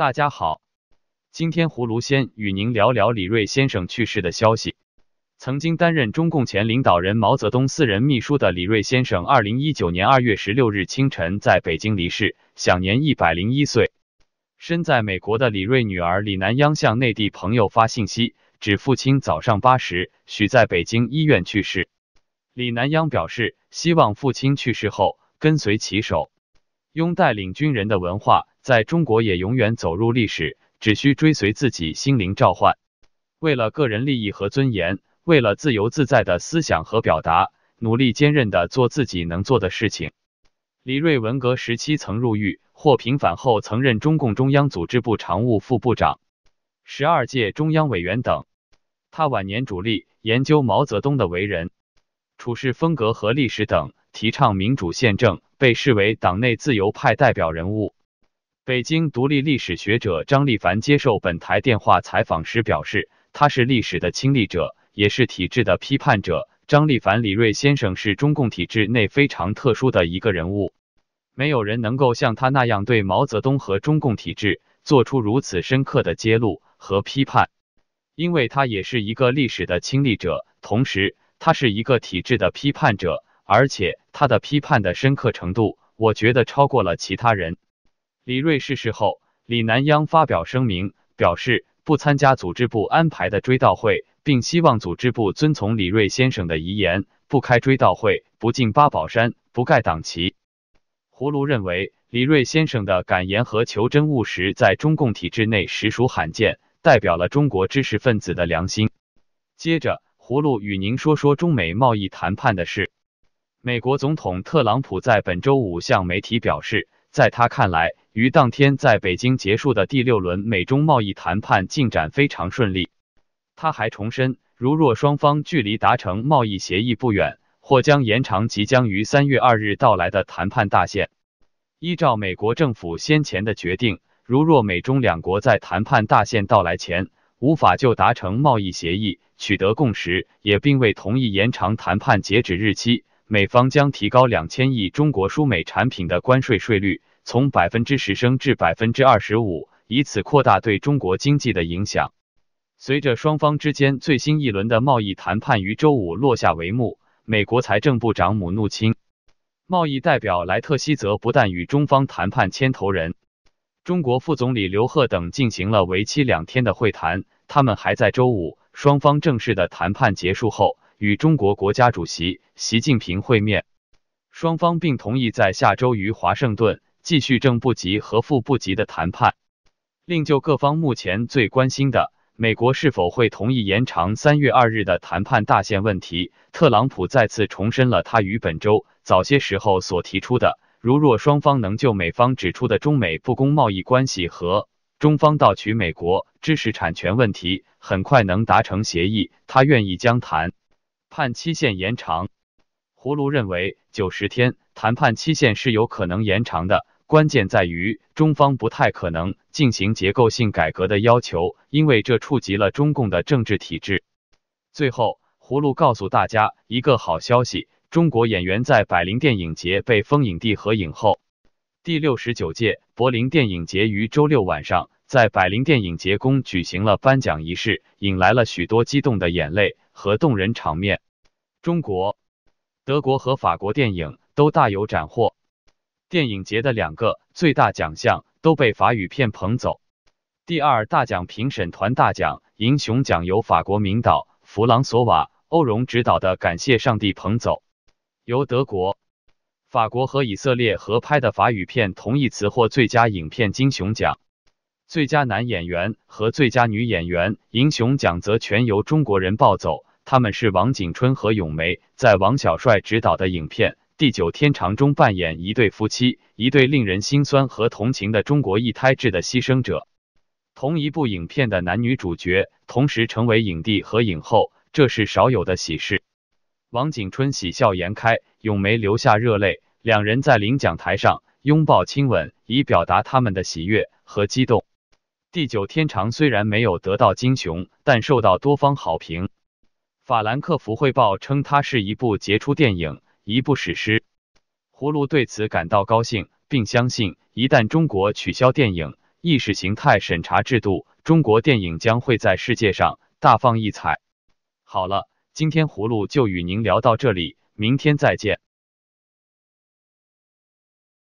大家好，今天葫芦仙与您聊聊李瑞先生去世的消息。曾经担任中共前领导人毛泽东私人秘书的李瑞先生，二零一九年二月十六日清晨在北京离世，享年一百零一岁。身在美国的李瑞女儿李南央向内地朋友发信息，指父亲早上八时许在北京医院去世。李南央表示，希望父亲去世后跟随其手，拥带领军人的文化。在中国也永远走入历史。只需追随自己心灵召唤，为了个人利益和尊严，为了自由自在的思想和表达，努力坚韧的做自己能做的事情。李瑞文革时期曾入狱，获平反后曾任中共中央组织部常务副部长、十二届中央委员等。他晚年主力研究毛泽东的为人、处事风格和历史等，提倡民主宪政，被视为党内自由派代表人物。北京独立历史学者张立凡接受本台电话采访时表示，他是历史的亲历者，也是体制的批判者。张立凡、李锐先生是中共体制内非常特殊的一个人物，没有人能够像他那样对毛泽东和中共体制做出如此深刻的揭露和批判，因为他也是一个历史的亲历者，同时他是一个体制的批判者，而且他的批判的深刻程度，我觉得超过了其他人。李锐逝世后，李南央发表声明，表示不参加组织部安排的追悼会，并希望组织部遵从李锐先生的遗言，不开追悼会，不进八宝山，不盖党旗。葫芦认为，李锐先生的敢言和求真务实，在中共体制内实属罕见，代表了中国知识分子的良心。接着，葫芦与您说说中美贸易谈判的事。美国总统特朗普在本周五向媒体表示，在他看来，于当天在北京结束的第六轮美中贸易谈判进展非常顺利。他还重申，如若双方距离达成贸易协议不远，或将延长即将于三月二日到来的谈判大限。依照美国政府先前的决定，如若美中两国在谈判大限到来前无法就达成贸易协议取得共识，也并未同意延长谈判截止日期，美方将提高两千亿中国输美产品的关税税率。从百分之十升至百分之二十五，以此扩大对中国经济的影响。随着双方之间最新一轮的贸易谈判于周五落下帷幕，美国财政部长姆努钦、贸易代表莱特希泽不但与中方谈判牵头人、中国副总理刘鹤等进行了为期两天的会谈，他们还在周五双方正式的谈判结束后与中国国家主席习近平会面，双方并同意在下周于华盛顿。继续正不急和负不急的谈判。另就各方目前最关心的美国是否会同意延长三月二日的谈判大限问题，特朗普再次重申了他于本周早些时候所提出的，如若双方能就美方指出的中美不公贸易关系和中方盗取美国知识产权问题很快能达成协议，他愿意将谈判期限延长。胡卢认为九十天。谈判期限是有可能延长的，关键在于中方不太可能进行结构性改革的要求，因为这触及了中共的政治体制。最后，葫芦告诉大家一个好消息：中国演员在柏林电影节被封影帝合影后。第六十九届柏林电影节于周六晚上在柏林电影节宫举行了颁奖仪式，引来了许多激动的眼泪和动人场面。中国、德国和法国电影。都大有斩获，电影节的两个最大奖项都被法语片捧走。第二大奖评审团大奖银熊奖由法国名导弗朗索瓦·欧荣执导的《感谢上帝》捧走。由德国、法国和以色列合拍的法语片《同义词》获最佳影片金熊奖。最佳男演员和最佳女演员银熊奖则全由中国人抱走，他们是王景春和咏梅，在王小帅执导的影片。《地久天长》中扮演一对夫妻，一对令人心酸和同情的中国一胎制的牺牲者。同一部影片的男女主角同时成为影帝和影后，这是少有的喜事。王景春喜笑颜开，咏梅流下热泪，两人在领奖台上拥抱亲吻，以表达他们的喜悦和激动。《地久天长》虽然没有得到金熊，但受到多方好评。法兰克福汇报称它是一部杰出电影。一部史诗，葫芦对此感到高兴，并相信一旦中国取消电影意识形态审查制度，中国电影将会在世界上大放异彩。好了，今天葫芦就与您聊到这里，明天再见。